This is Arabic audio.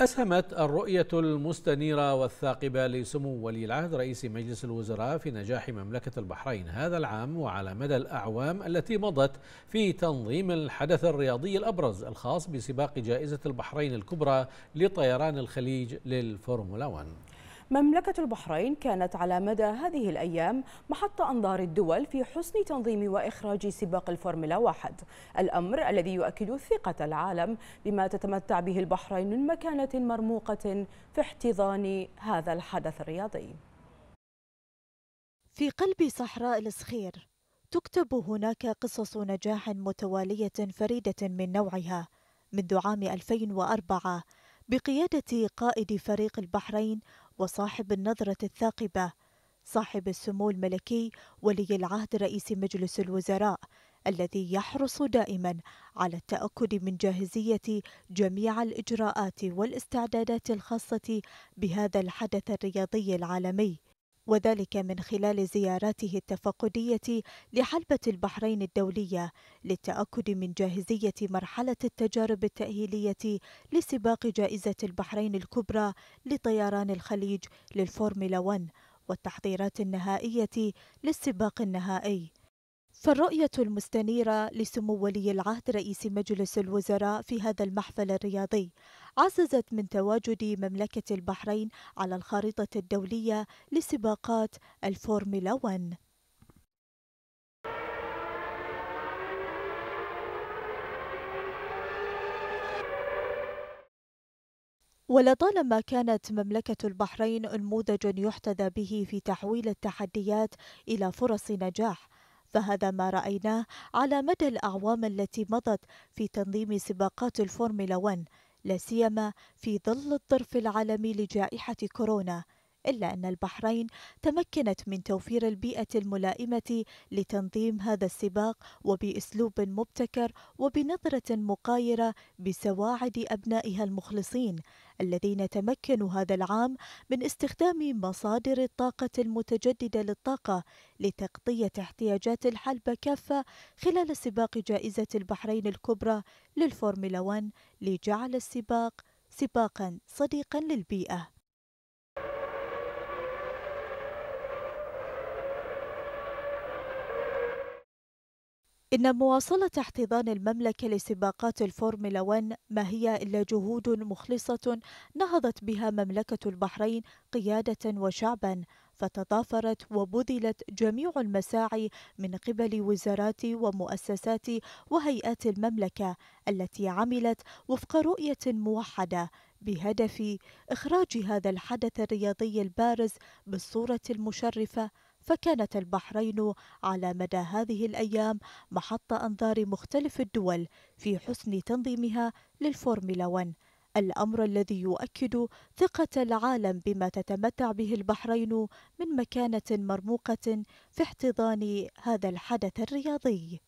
أسهمت الرؤية المستنيرة والثاقبة لسمو ولي العهد رئيس مجلس الوزراء في نجاح مملكة البحرين هذا العام وعلى مدى الأعوام التي مضت في تنظيم الحدث الرياضي الأبرز الخاص بسباق جائزة البحرين الكبرى لطيران الخليج للفورمولا 1 مملكة البحرين كانت على مدى هذه الأيام محط أنظار الدول في حسن تنظيم وإخراج سباق الفورمولا واحد الأمر الذي يؤكد ثقة العالم بما تتمتع به البحرين من مكانة مرموقة في احتضان هذا الحدث الرياضي في قلب صحراء الصخير تكتب هناك قصص نجاح متوالية فريدة من نوعها منذ عام 2004 بقيادة قائد فريق البحرين وصاحب النظرة الثاقبة صاحب السمو الملكي ولي العهد رئيس مجلس الوزراء الذي يحرص دائما على التأكد من جاهزية جميع الإجراءات والاستعدادات الخاصة بهذا الحدث الرياضي العالمي وذلك من خلال زياراته التفقدية لحلبة البحرين الدولية للتأكد من جاهزية مرحلة التجارب التأهيلية لسباق جائزة البحرين الكبرى لطيران الخليج للفورمولا 1 والتحضيرات النهائية للسباق النهائي فالرؤية المستنيرة لسمو ولي العهد رئيس مجلس الوزراء في هذا المحفل الرياضي عززت من تواجد مملكة البحرين على الخارطة الدولية لسباقات الفورمولا 1 ولطالما كانت مملكة البحرين انموذجا يحتذى به في تحويل التحديات إلى فرص نجاح فهذا ما رأيناه على مدى الأعوام التي مضت في تنظيم سباقات الفورمولا 1 لا سيما في ظل الظرف العالمي لجائحة كورونا إلا أن البحرين تمكنت من توفير البيئة الملائمة لتنظيم هذا السباق وبأسلوب مبتكر وبنظرة مقايرة بسواعد أبنائها المخلصين الذين تمكنوا هذا العام من استخدام مصادر الطاقة المتجددة للطاقة لتغطية احتياجات الحلبة كافة خلال سباق جائزة البحرين الكبرى للفورمولا 1 لجعل السباق سباقا صديقا للبيئة إن مواصلة احتضان المملكة لسباقات الفورمولا 1 ما هي إلا جهود مخلصة نهضت بها مملكة البحرين قيادة وشعبا فتضافرت وبذلت جميع المساعي من قبل وزارات ومؤسسات وهيئات المملكة التي عملت وفق رؤية موحدة بهدف إخراج هذا الحدث الرياضي البارز بالصورة المشرفة فكانت البحرين على مدى هذه الأيام محط أنظار مختلف الدول في حسن تنظيمها للفورمولا 1 الأمر الذي يؤكد ثقة العالم بما تتمتع به البحرين من مكانة مرموقة في احتضان هذا الحدث الرياضي